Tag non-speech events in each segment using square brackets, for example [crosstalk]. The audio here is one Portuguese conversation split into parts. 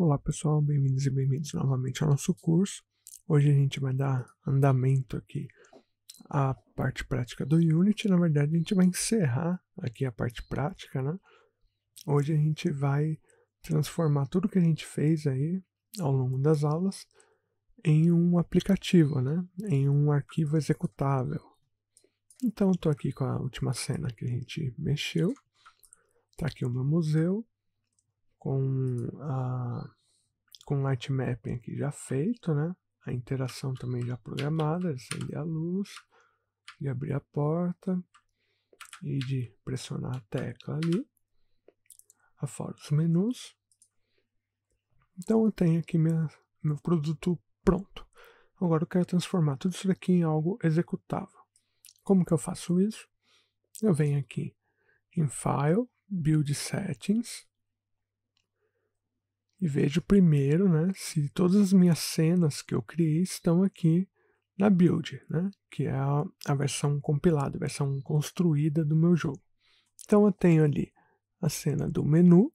Olá pessoal, bem-vindos e bem-vindos novamente ao nosso curso. Hoje a gente vai dar andamento aqui à parte prática do Unity. Na verdade, a gente vai encerrar aqui a parte prática, né? Hoje a gente vai transformar tudo que a gente fez aí ao longo das aulas em um aplicativo, né? Em um arquivo executável. Então, estou aqui com a última cena que a gente mexeu. Está aqui o meu museu com a com light mapping aqui já feito, né? A interação também já programada, de acender a luz, de abrir a porta e de pressionar a tecla ali, afora os menus. Então eu tenho aqui minha, meu produto pronto. Agora eu quero transformar tudo isso daqui em algo executável. Como que eu faço isso? Eu venho aqui em File, Build Settings, e vejo primeiro né, se todas as minhas cenas que eu criei estão aqui na build, né, que é a, a versão compilada, a versão construída do meu jogo. Então eu tenho ali a cena do menu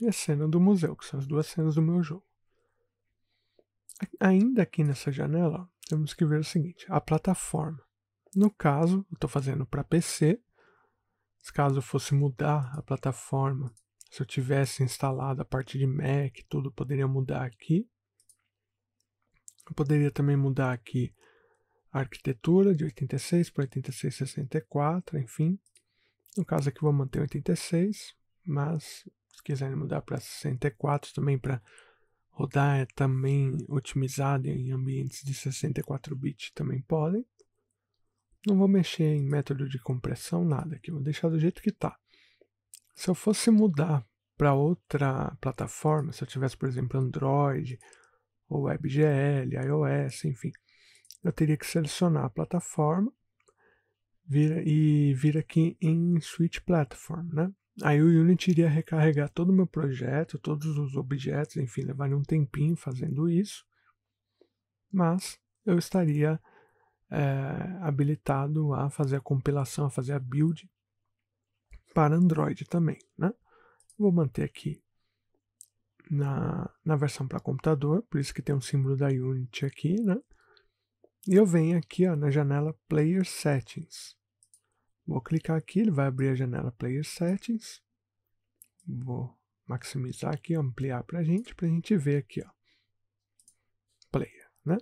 e a cena do museu, que são as duas cenas do meu jogo. Ainda aqui nessa janela, ó, temos que ver o seguinte: a plataforma. No caso, eu estou fazendo para PC. Se caso eu fosse mudar a plataforma se eu tivesse instalado a parte de Mac, tudo poderia mudar aqui. Eu poderia também mudar aqui a arquitetura de 86 para 8664, enfim. No caso aqui vou manter 86, mas se quiserem mudar para 64 também para rodar é também otimizado em ambientes de 64 bits também podem. Não vou mexer em método de compressão, nada aqui, vou deixar do jeito que está. Se eu fosse mudar para outra plataforma, se eu tivesse, por exemplo, Android ou WebGL, iOS, enfim, eu teria que selecionar a plataforma vir, e vir aqui em Switch Platform, né? Aí o Unity iria recarregar todo o meu projeto, todos os objetos, enfim, levaria um tempinho fazendo isso, mas eu estaria é, habilitado a fazer a compilação, a fazer a build para Android também, né? Vou manter aqui na, na versão para computador, por isso que tem um símbolo da Unity aqui, né? E eu venho aqui ó, na janela Player Settings. Vou clicar aqui, ele vai abrir a janela Player Settings. Vou maximizar aqui, ampliar para a gente, para a gente ver aqui, ó, Player, né?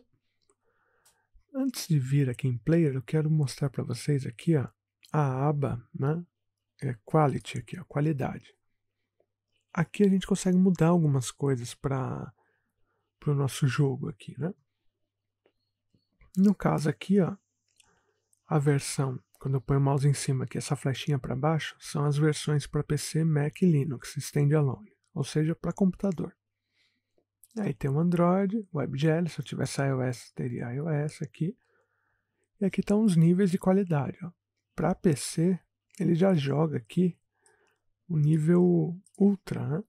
Antes de vir aqui em Player, eu quero mostrar para vocês aqui, ó, a aba, né? é quality aqui, a qualidade. Aqui a gente consegue mudar algumas coisas para o nosso jogo aqui, né? No caso aqui, ó, a versão, quando eu ponho o mouse em cima aqui, essa flechinha para baixo, são as versões para PC, Mac e Linux, standalone, ou seja, para computador. Aí tem o Android, WebGL, se eu tivesse iOS, teria iOS aqui. E aqui estão tá os níveis de qualidade. Para PC, ele já joga aqui o nível ultra, né?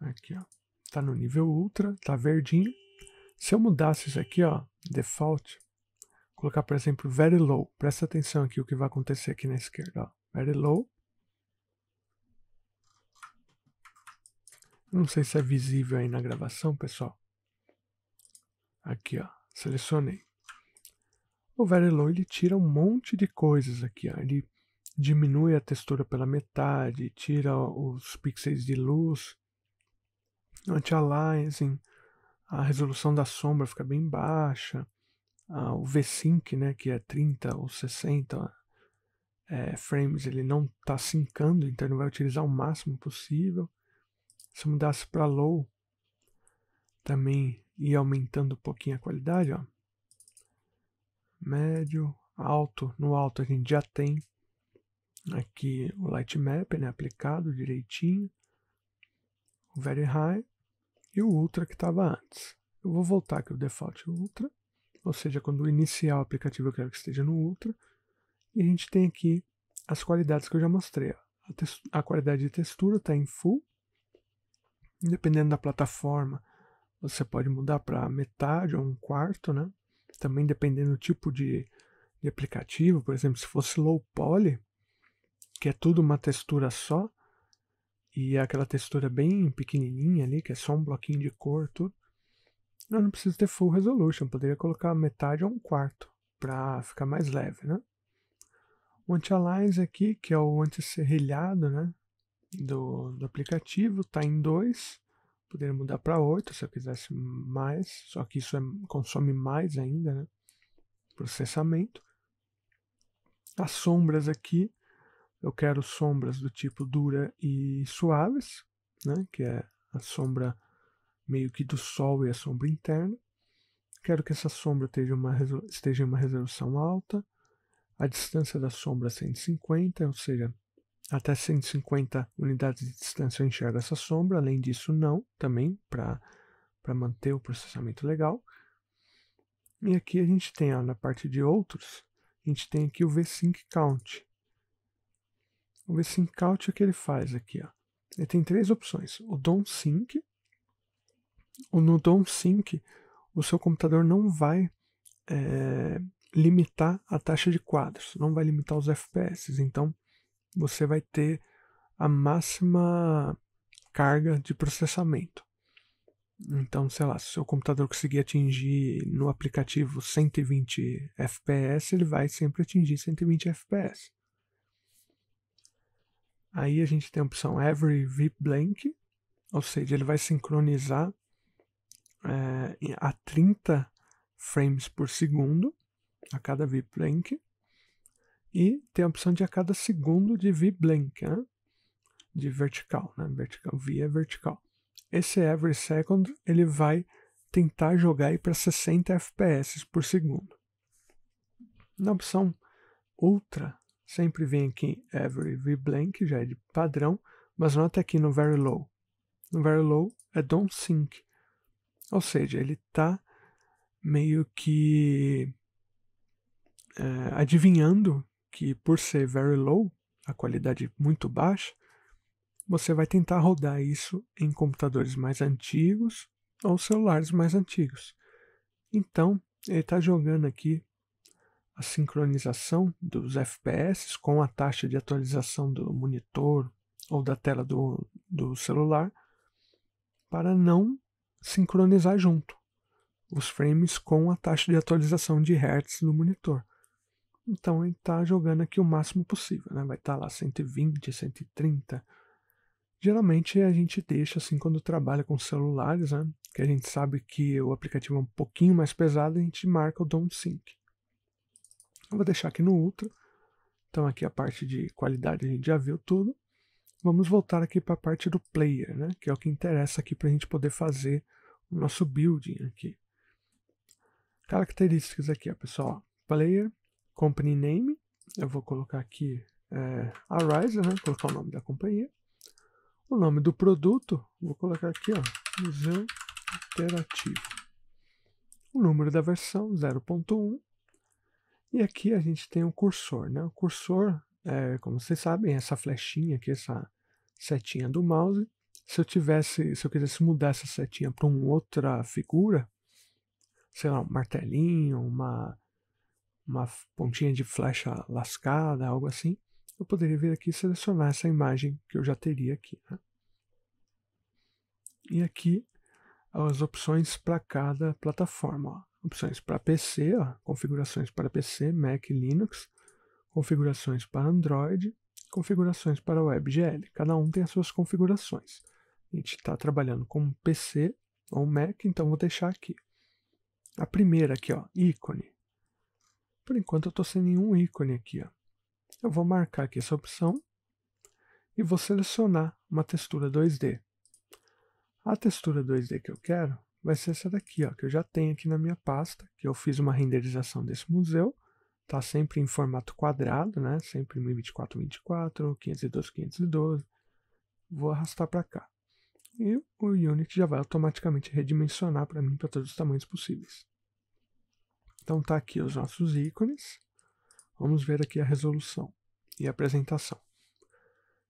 Aqui, ó. Tá no nível ultra, tá verdinho. Se eu mudasse isso aqui, ó, default, colocar, por exemplo, very low. Presta atenção aqui o que vai acontecer aqui na esquerda, ó. Very low. Não sei se é visível aí na gravação, pessoal. Aqui, ó. Selecionei. O Low ele tira um monte de coisas aqui, ó. ele diminui a textura pela metade, tira os pixels de luz, anti-aliasing, a resolução da sombra fica bem baixa, ah, o V-Sync, né, que é 30 ou 60 é, frames, ele não está sincando, então ele vai utilizar o máximo possível. Se mudasse para low, também ia aumentando um pouquinho a qualidade, ó médio, alto. No alto a gente já tem aqui o light map né, aplicado direitinho, o very high e o ultra que estava antes. Eu vou voltar aqui o default ultra, ou seja, quando iniciar o aplicativo eu quero que esteja no ultra. E a gente tem aqui as qualidades que eu já mostrei. A, a qualidade de textura está em full. Dependendo da plataforma, você pode mudar para metade ou um quarto, né? também dependendo do tipo de, de aplicativo, por exemplo, se fosse low poly, que é tudo uma textura só, e é aquela textura bem pequenininha ali, que é só um bloquinho de cor, tudo. Eu não preciso ter full resolution, poderia colocar metade ou um quarto para ficar mais leve, né? O anti-alias aqui, que é o anti-serrilhado, né, do, do aplicativo, está em 2 Poderia mudar para 8 se eu quisesse mais, só que isso é, consome mais ainda, né? Processamento. As sombras aqui, eu quero sombras do tipo dura e suaves, né? Que é a sombra meio que do sol e a sombra interna. Quero que essa sombra esteja, uma, esteja em uma resolução alta. A distância da sombra é 150, ou seja, até 150 unidades de distância eu enxergo essa sombra, além disso não, também para manter o processamento legal. E aqui a gente tem, ó, na parte de outros, a gente tem aqui o VSync Count. O VSync Count, o que ele faz aqui? Ó? Ele tem três opções, o Don't Sync. O, no Don't Sync, o seu computador não vai é, limitar a taxa de quadros, não vai limitar os FPS, então você vai ter a máxima carga de processamento. Então, sei lá, se o seu computador conseguir atingir no aplicativo 120 FPS, ele vai sempre atingir 120 FPS. Aí a gente tem a opção Every VBlank, ou seja, ele vai sincronizar é, a 30 frames por segundo a cada VBlank. E tem a opção de a cada segundo de v blank né? de vertical, né? vertical, V é vertical. Esse é every second ele vai tentar jogar para 60 fps por segundo. Na opção ultra, sempre vem aqui every V-Blank, já é de padrão, mas nota aqui no very low. No very low é don't sync, ou seja, ele está meio que é, adivinhando que por ser very low, a qualidade muito baixa, você vai tentar rodar isso em computadores mais antigos ou celulares mais antigos. Então, ele está jogando aqui a sincronização dos FPS com a taxa de atualização do monitor ou da tela do, do celular para não sincronizar junto os frames com a taxa de atualização de hertz do monitor. Então ele está jogando aqui o máximo possível, né? Vai estar tá lá 120, 130. Geralmente a gente deixa assim quando trabalha com celulares, né? Que a gente sabe que o aplicativo é um pouquinho mais pesado, a gente marca o Don't Sync. Eu vou deixar aqui no Ultra. Então aqui a parte de qualidade a gente já viu tudo. Vamos voltar aqui para a parte do player, né? Que é o que interessa aqui para a gente poder fazer o nosso building aqui. Características aqui, ó, pessoal. Player, company name, eu vou colocar aqui é, a Riser, né? colocar o nome da companhia. O nome do produto, vou colocar aqui, ó, Museu Interativo. O número da versão, 0.1. E aqui a gente tem o cursor, né? O cursor, é, como vocês sabem, essa flechinha aqui, essa setinha do mouse. Se eu tivesse, se eu quisesse mudar essa setinha para uma outra figura, sei lá, um martelinho, uma uma pontinha de flecha lascada, algo assim, eu poderia vir aqui e selecionar essa imagem que eu já teria aqui. Né? E aqui as opções para cada plataforma. Ó. Opções para PC, ó, configurações para PC, Mac e Linux, configurações para Android, configurações para WebGL. Cada um tem as suas configurações. A gente está trabalhando com PC ou Mac, então vou deixar aqui. A primeira aqui, ó, ícone. Por enquanto eu estou sem nenhum ícone aqui. Ó. Eu vou marcar aqui essa opção e vou selecionar uma textura 2D. A textura 2D que eu quero vai ser essa daqui, ó, que eu já tenho aqui na minha pasta, que eu fiz uma renderização desse museu. Está sempre em formato quadrado, né? sempre 1024x24, 512x512. Vou arrastar para cá. E o Unity já vai automaticamente redimensionar para mim para todos os tamanhos possíveis. Então tá aqui os nossos ícones. Vamos ver aqui a resolução e a apresentação.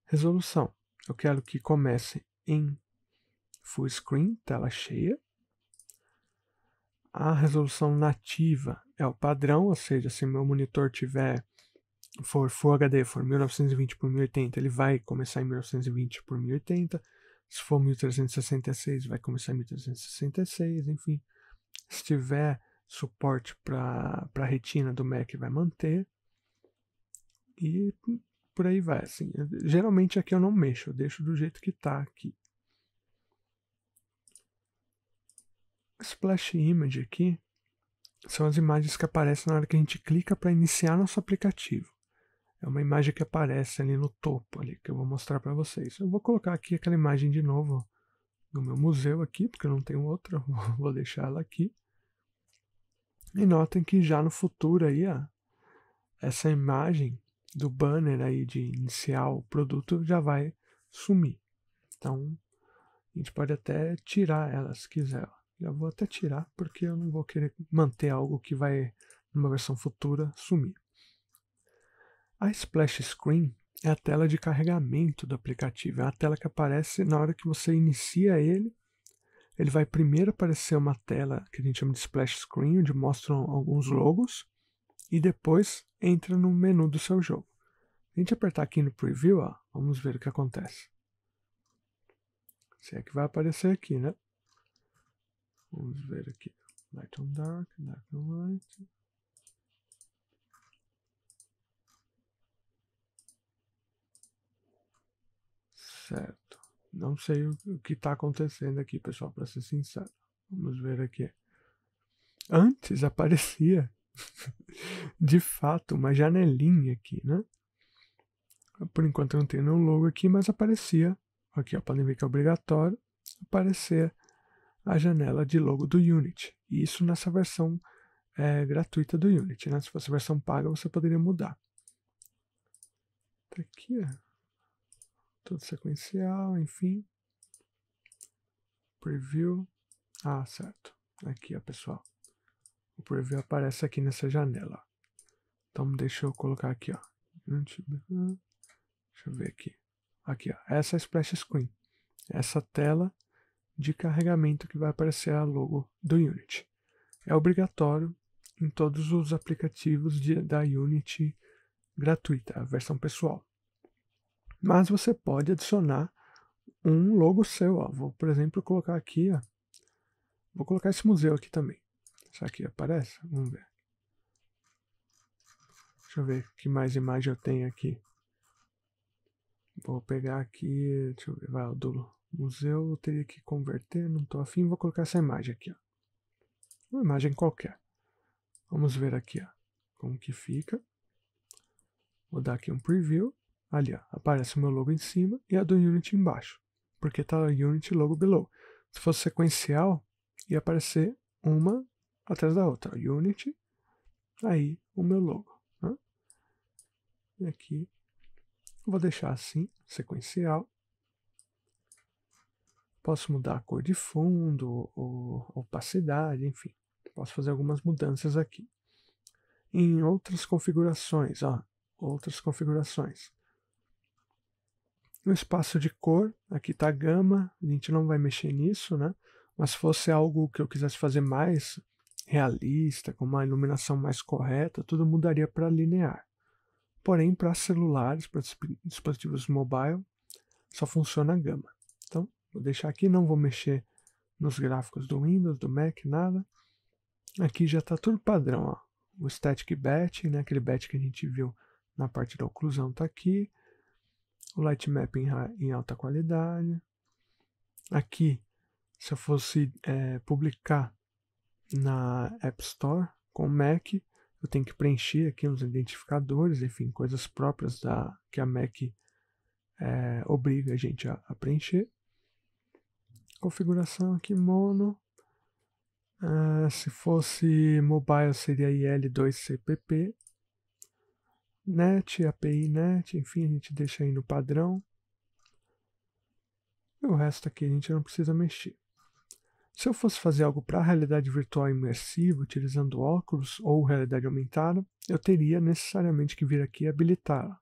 Resolução. Eu quero que comece em full screen, tela cheia. A resolução nativa é o padrão, ou seja, se meu monitor tiver for Full HD, for 1920 por 1080, ele vai começar em 1920 por 1080. Se for 1366, vai começar em 1366, enfim. Se tiver suporte para a retina do Mac vai manter. E por aí vai, assim. Geralmente aqui eu não mexo, eu deixo do jeito que está aqui. Splash Image aqui são as imagens que aparecem na hora que a gente clica para iniciar nosso aplicativo. É uma imagem que aparece ali no topo, ali, que eu vou mostrar para vocês. Eu vou colocar aqui aquela imagem de novo no meu museu aqui, porque eu não tenho outra, [laughs] vou deixar ela aqui. E notem que já no futuro aí, ó, essa imagem do banner aí de iniciar o produto já vai sumir. Então, a gente pode até tirar ela se quiser. Já vou até tirar porque eu não vou querer manter algo que vai numa versão futura sumir. A splash screen é a tela de carregamento do aplicativo, é a tela que aparece na hora que você inicia ele ele vai primeiro aparecer uma tela que a gente chama de splash screen, onde mostram alguns logos, e depois entra no menu do seu jogo. Se a gente apertar aqui no preview, ó, vamos ver o que acontece. Se é que vai aparecer aqui, né? Vamos ver aqui. Light on dark, dark on light. Certo. Não sei o que está acontecendo aqui, pessoal, para ser sincero. Vamos ver aqui. Antes aparecia, [laughs] de fato, uma janelinha aqui, né? Por enquanto não tem nenhum logo aqui, mas aparecia. Aqui, ó, podem ver que é obrigatório aparecer a janela de logo do Unity. E isso nessa versão é, gratuita do Unity, né? Se fosse a versão paga, você poderia mudar. Tá aqui, ó todo sequencial, enfim. Preview. Ah, certo. Aqui, ó, pessoal. O preview aparece aqui nessa janela. Então, deixa eu colocar aqui, ó. Deixa eu ver aqui. Aqui, ó. Essa é a splash screen. Essa tela de carregamento que vai aparecer a logo do Unity. É obrigatório em todos os aplicativos de, da Unity gratuita, a versão pessoal mas você pode adicionar um logo seu. Ó. Vou, por exemplo, colocar aqui, ó. vou colocar esse museu aqui também. Isso aqui aparece? Vamos ver. Deixa eu ver que mais imagem eu tenho aqui. Vou pegar aqui, deixa eu ver, vai, do museu eu teria que converter, não estou afim, vou colocar essa imagem aqui. Ó. Uma imagem qualquer. Vamos ver aqui ó, como que fica. Vou dar aqui um preview. Ali, ó, aparece o meu logo em cima e a do Unity embaixo, porque o tá Unity logo below. Se fosse sequencial, ia aparecer uma atrás da outra, Unity, aí o meu logo. Né? E aqui vou deixar assim, sequencial. Posso mudar a cor de fundo, ou opacidade, enfim. Posso fazer algumas mudanças aqui. Em outras configurações, ó, outras configurações. No espaço de cor, aqui está a gama, a gente não vai mexer nisso, né? Mas se fosse algo que eu quisesse fazer mais realista, com uma iluminação mais correta, tudo mudaria para linear. Porém, para celulares, para dispositivos mobile, só funciona a gama. Então, vou deixar aqui, não vou mexer nos gráficos do Windows, do Mac, nada. Aqui já está tudo padrão, ó. O static batch, né, aquele batch que a gente viu na parte da oclusão está aqui o lightmap em, em alta qualidade. Aqui, se eu fosse é, publicar na App Store com Mac, eu tenho que preencher aqui uns identificadores, enfim, coisas próprias da, que a Mac é, obriga a gente a, a, preencher. Configuração aqui mono. Ah, se fosse mobile seria IL2CPP, NET, API NET, enfim, a gente deixa aí no padrão. E o resto aqui a gente não precisa mexer. Se eu fosse fazer algo para realidade virtual imersiva, utilizando óculos ou realidade aumentada, eu teria necessariamente que vir aqui e habilitar.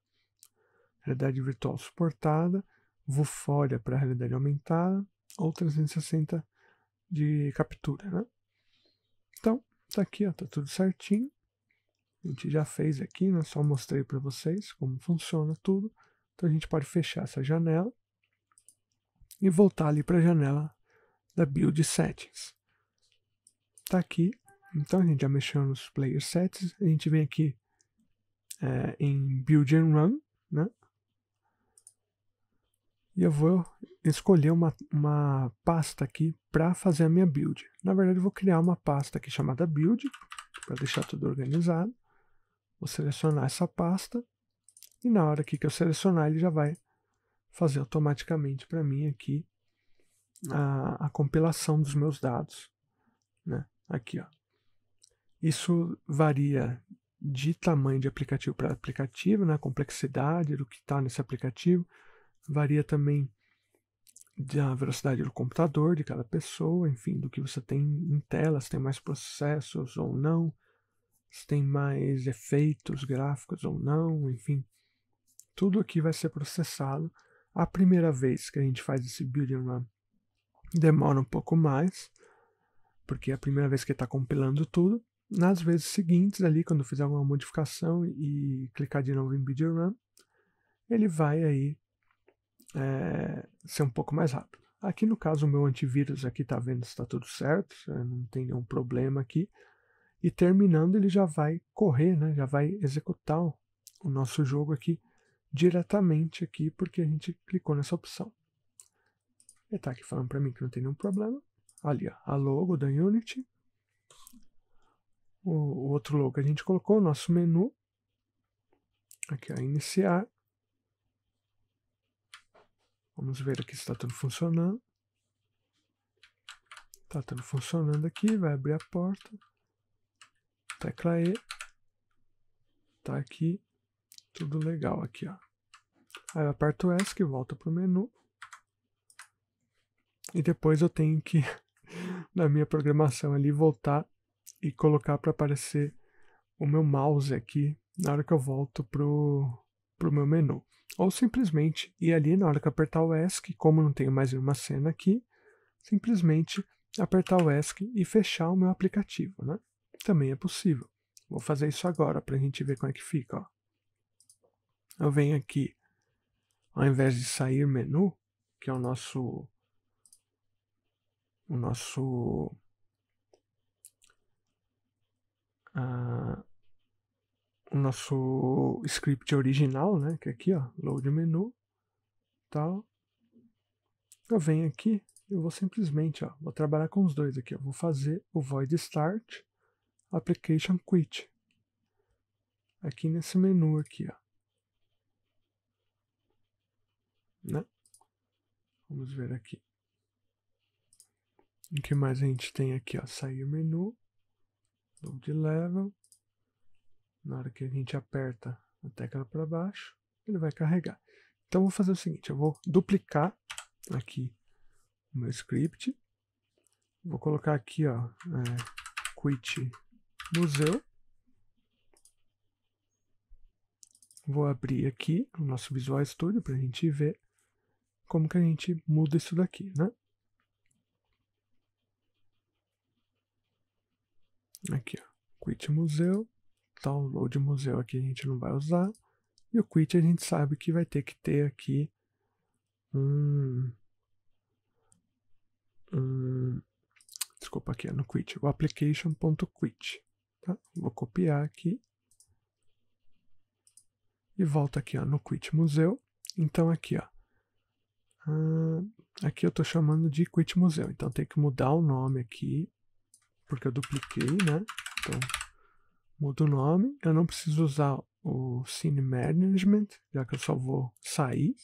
Realidade virtual suportada, Vuforia para realidade aumentada ou 360 de captura, né? Então, está aqui, está tudo certinho. A gente já fez aqui, né? Só mostrei para vocês como funciona tudo. Então a gente pode fechar essa janela e voltar ali para a janela da Build Settings. Tá aqui. Então a gente já mexeu nos Player Settings. A gente vem aqui é, em Build and Run, né? E eu vou escolher uma, uma pasta aqui para fazer a minha build. Na verdade, eu vou criar uma pasta aqui chamada build, para deixar tudo organizado. Vou selecionar essa pasta e na hora aqui que eu selecionar ele já vai fazer automaticamente para mim aqui a, a, compilação dos meus dados, né? Aqui, ó. Isso varia de tamanho de aplicativo para aplicativo, né? A complexidade do que está nesse aplicativo varia também da velocidade do computador de cada pessoa, enfim, do que você tem em tela, se tem mais processos ou não, se tem mais efeitos gráficos ou não, enfim. Tudo aqui vai ser processado. A primeira vez que a gente faz esse build and run demora um pouco mais, porque é a primeira vez que está compilando tudo. Nas vezes seguintes, ali, quando fizer alguma modificação e clicar de novo em build and run, ele vai aí é, ser um pouco mais rápido. Aqui no caso o meu antivírus aqui está vendo se está tudo certo, não tem nenhum problema aqui e terminando ele já vai correr, né? já vai executar o nosso jogo aqui diretamente aqui, porque a gente clicou nessa opção. Ele está aqui falando para mim que não tem nenhum problema. Ali, ó, a logo da Unity. O, o outro logo a gente colocou, o nosso menu. Aqui, ó, iniciar. Vamos ver aqui se está tudo funcionando. Está tudo funcionando aqui, vai abrir a porta tecla E, tá aqui, tudo legal aqui, ó. Aí eu aperto ESC, volto pro menu, e depois eu tenho que, [laughs] na minha programação ali, voltar e colocar para aparecer o meu mouse aqui na hora que eu volto pro, pro meu menu. Ou simplesmente ir ali na hora que eu apertar o ESC, como não tenho mais nenhuma cena aqui, simplesmente apertar o ESC e fechar o meu aplicativo, né? Também é possível. Vou fazer isso agora para a gente ver como é que fica. Ó. Eu venho aqui, ao invés de sair menu, que é o nosso o nosso uh, o nosso script original, né? Que é aqui, ó, load menu, tal. Eu venho aqui, eu vou simplesmente, ó, vou trabalhar com os dois aqui. Eu vou fazer o void start Application Quit. Aqui nesse menu aqui, ó. Né? Vamos ver aqui. O que mais a gente tem aqui, ó? Sair menu, load level. Na hora que a gente aperta a tecla para baixo, ele vai carregar. Então vou fazer o seguinte, eu vou duplicar aqui o meu script. Vou colocar aqui, ó, é, quit museu. Vou abrir aqui o nosso Visual Studio para a gente ver como que a gente muda isso daqui, né? Aqui, ó, quit museu, download museu aqui a gente não vai usar, e o quit a gente sabe que vai ter que ter aqui um, um desculpa aqui, é no quit, o application.quit. Tá? Vou copiar aqui. E volto aqui ó, no Quit Museu. Então aqui, ó. Ah, aqui eu estou chamando de Quit Museu. Então tem que mudar o nome aqui, porque eu dupliquei, né? Então mudo o nome. Eu não preciso usar o Scene Management, já que eu só vou sair.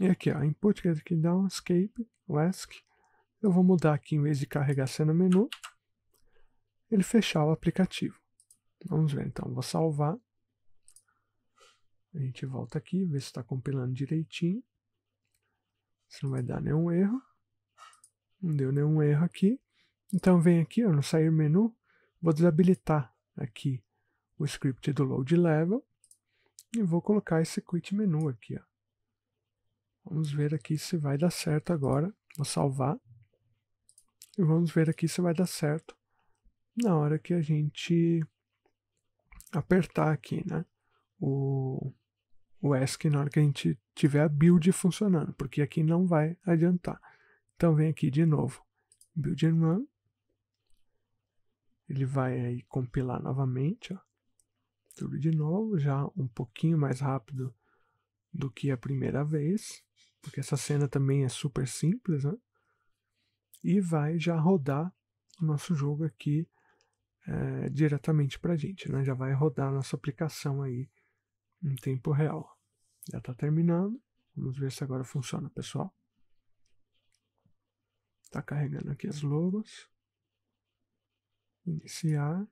E aqui, ó, input que aqui dá um escape, o ESC. Eu vou mudar aqui em vez de carregar cena menu, ele fechar o aplicativo. Vamos ver então, vou salvar. A gente volta aqui, ver se está compilando direitinho. Se não vai dar nenhum erro. Não deu nenhum erro aqui. Então vem aqui ó, no sair menu, vou desabilitar aqui o script do load level e vou colocar esse quit menu aqui. Ó. Vamos ver aqui se vai dar certo agora. Vou salvar e vamos ver aqui se vai dar certo na hora que a gente apertar aqui, né? O, o ESC na hora que a gente tiver a build funcionando, porque aqui não vai adiantar. Então vem aqui de novo, build and run. Ele vai aí compilar novamente, ó. Tudo de novo, já um pouquinho mais rápido do que a primeira vez, porque essa cena também é super simples, né? E vai já rodar o nosso jogo aqui é, diretamente para a gente, né? Já vai rodar a nossa aplicação aí em tempo real. Já está terminando. Vamos ver se agora funciona, pessoal. Está carregando aqui as logos. Iniciar.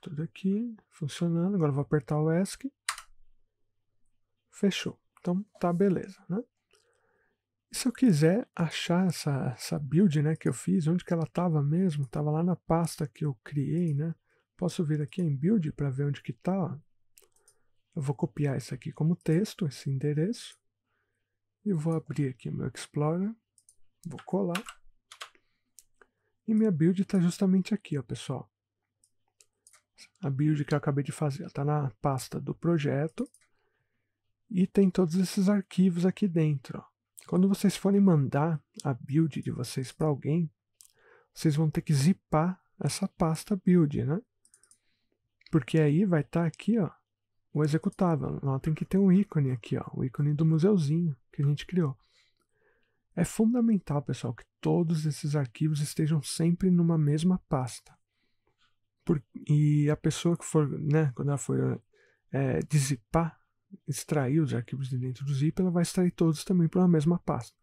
Tudo aqui funcionando. Agora vou apertar o ESC. Fechou. Então tá beleza, né? E se eu quiser achar essa, essa build né, que eu fiz, onde que ela estava mesmo, estava lá na pasta que eu criei, né? Posso vir aqui em build para ver onde que está. Eu vou copiar isso aqui como texto, esse endereço. E vou abrir aqui meu Explorer. Vou colar. E minha build está justamente aqui, ó, pessoal. A build que eu acabei de fazer está na pasta do projeto. E tem todos esses arquivos aqui dentro. Ó. Quando vocês forem mandar a build de vocês para alguém, vocês vão ter que zipar essa pasta build, né? Porque aí vai estar tá aqui, ó, o executável. Notem que tem um ícone aqui, ó, o ícone do museuzinho que a gente criou. É fundamental, pessoal, que todos esses arquivos estejam sempre numa mesma pasta. Por, e a pessoa que for, né, quando ela for é, extrair os arquivos de dentro do zip, ela vai extrair todos também para uma mesma pasta.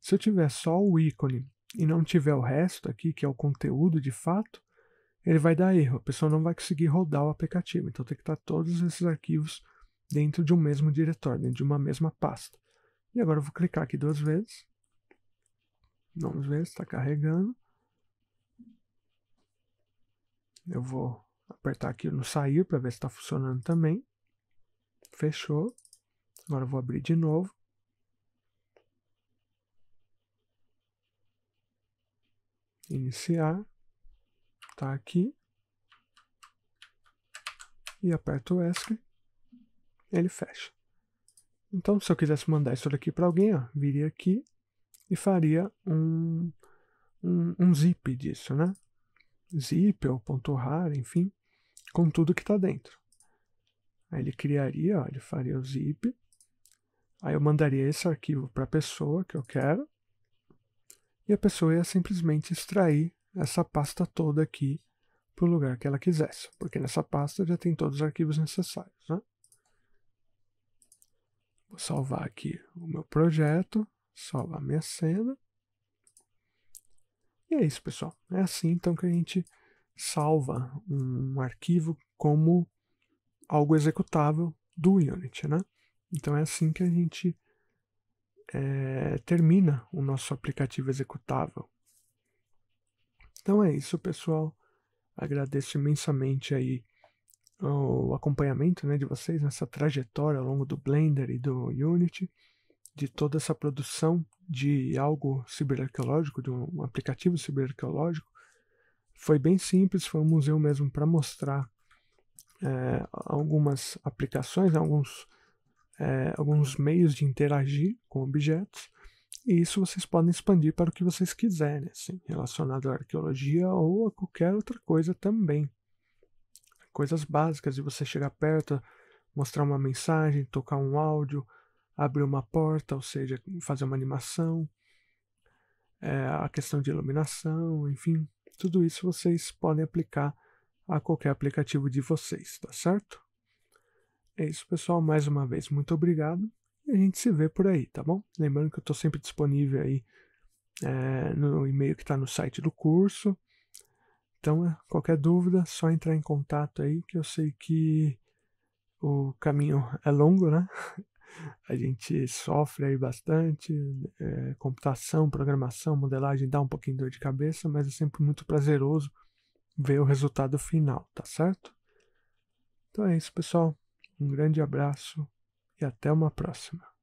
Se eu tiver só o ícone e não tiver o resto aqui, que é o conteúdo de fato, ele vai dar erro, a pessoa não vai conseguir rodar o aplicativo. Então tem que estar todos esses arquivos dentro de um mesmo diretório, dentro de uma mesma pasta. E agora eu vou clicar aqui duas vezes. Vamos ver se está carregando. Eu vou apertar aqui no sair para ver se está funcionando também. Fechou. Agora vou abrir de novo. Iniciar. Tá aqui. E aperto o ESC. Ele fecha. Então, se eu quisesse mandar isso daqui para alguém, ó, viria aqui e faria um, um, um zip disso, né? Zip ou ponto .rar, enfim, com tudo que está dentro. Aí ele criaria, ó, ele faria o zip. Aí eu mandaria esse arquivo para a pessoa que eu quero. E a pessoa ia simplesmente extrair essa pasta toda aqui para o lugar que ela quisesse, porque nessa pasta já tem todos os arquivos necessários. Né? Vou salvar aqui o meu projeto, salvar minha cena. E é isso, pessoal. É assim então que a gente salva um arquivo como algo executável do Unity, né? Então é assim que a gente é, termina o nosso aplicativo executável. Então é isso, pessoal. Agradeço imensamente aí o acompanhamento né, de vocês nessa trajetória ao longo do Blender e do Unity, de toda essa produção de algo ciberarqueológico, de um aplicativo ciberarqueológico. Foi bem simples, foi um museu mesmo para mostrar é, algumas aplicações, alguns, é, alguns meios de interagir com objetos, e isso vocês podem expandir para o que vocês quiserem, assim, relacionado à arqueologia ou a qualquer outra coisa também. Coisas básicas de você chegar perto, mostrar uma mensagem, tocar um áudio, abrir uma porta, ou seja, fazer uma animação, é, a questão de iluminação, enfim, tudo isso vocês podem aplicar a qualquer aplicativo de vocês, tá certo? É isso, pessoal. Mais uma vez, muito obrigado. E a gente se vê por aí, tá bom? Lembrando que eu estou sempre disponível aí é, no e-mail que está no site do curso. Então, é, qualquer dúvida, só entrar em contato aí, que eu sei que o caminho é longo, né? [laughs] A gente sofre aí bastante, é, computação, programação, modelagem dá um pouquinho de dor de cabeça, mas é sempre muito prazeroso ver o resultado final, tá certo? Então é isso, pessoal. Um grande abraço e até uma próxima.